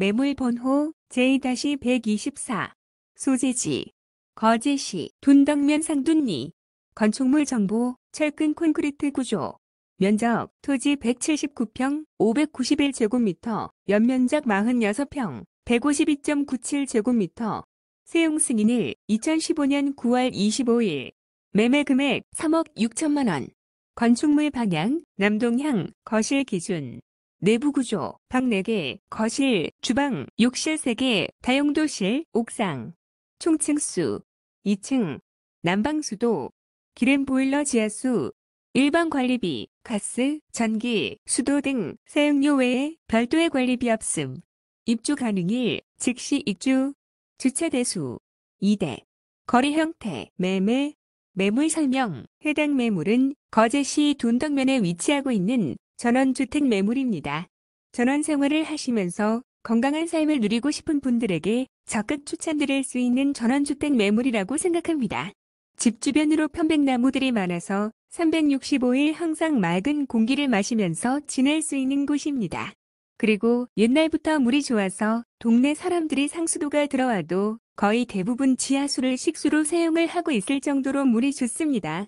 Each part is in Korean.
매물 번호 J-124 소재지 거제시 둔덕면 상둔리 건축물 정보 철근 콘크리트 구조 면적 토지 179평 591제곱미터 연면적 46평 152.97제곱미터 세용 승인 일 2015년 9월 25일 매매 금액 3억 6천만 원 건축물 방향 남동향 거실 기준 내부 구조, 방 4개, 거실, 주방, 욕실 3개, 다용도실, 옥상, 총층수, 2층, 난방수도, 기름보일러 지하수, 일반관리비, 가스, 전기, 수도 등 사용료 외에 별도의 관리비 없음. 입주 가능일, 즉시 입주, 주차 대수, 2대, 거리 형태, 매매, 매물 설명, 해당 매물은 거제시 돈덕면에 위치하고 있는 전원주택 매물입니다. 전원 생활을 하시면서 건강한 삶을 누리고 싶은 분들에게 적극 추천드릴 수 있는 전원주택 매물이라고 생각합니다. 집 주변으로 편백나무들이 많아서 365일 항상 맑은 공기를 마시면서 지낼 수 있는 곳입니다. 그리고 옛날부터 물이 좋아서 동네 사람들이 상수도가 들어와도 거의 대부분 지하수를 식수로 사용을 하고 있을 정도로 물이 좋습니다.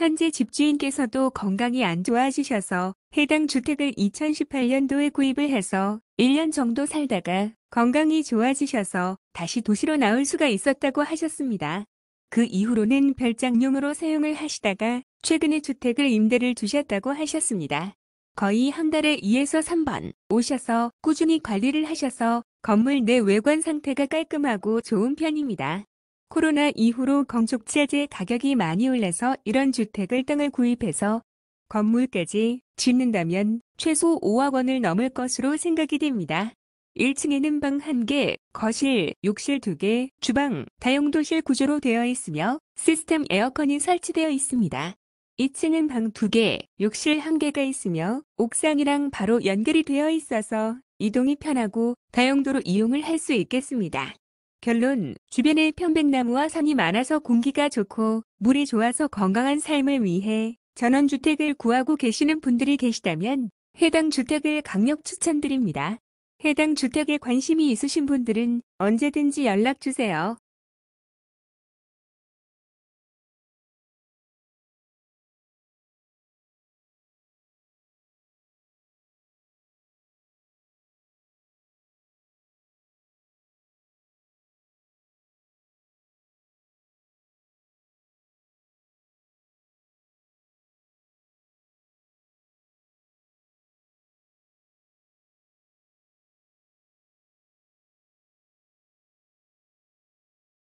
현재 집주인께서도 건강이 안 좋아지셔서 해당 주택을 2018년도에 구입을 해서 1년 정도 살다가 건강이 좋아지셔서 다시 도시로 나올 수가 있었다고 하셨습니다. 그 이후로는 별장용으로 사용을 하시다가 최근에 주택을 임대를 주셨다고 하셨습니다. 거의 한 달에 2에서 3번 오셔서 꾸준히 관리를 하셔서 건물 내 외관 상태가 깔끔하고 좋은 편입니다. 코로나 이후로 건축재재 가격이 많이 올라서 이런 주택을 땅을 구입해서 건물까지 짓는다면 최소 5억 원을 넘을 것으로 생각이 됩니다. 1층에는 방 1개, 거실, 욕실 2개, 주방, 다용도실 구조로 되어 있으며 시스템 에어컨이 설치되어 있습니다. 2층은 방 2개, 욕실 1개가 있으며 옥상이랑 바로 연결이 되어 있어서 이동이 편하고 다용도로 이용을 할 수 있겠습니다. 결론, 주변에 편백나무와 산이 많아서 공기가 좋고 물이 좋아서 건강한 삶을 위해 전원주택을 구하고 계시는 분들이 계시다면 해당 주택을 강력 추천드립니다. 해당 주택에 관심이 있으신 분들은 언제든지 연락주세요.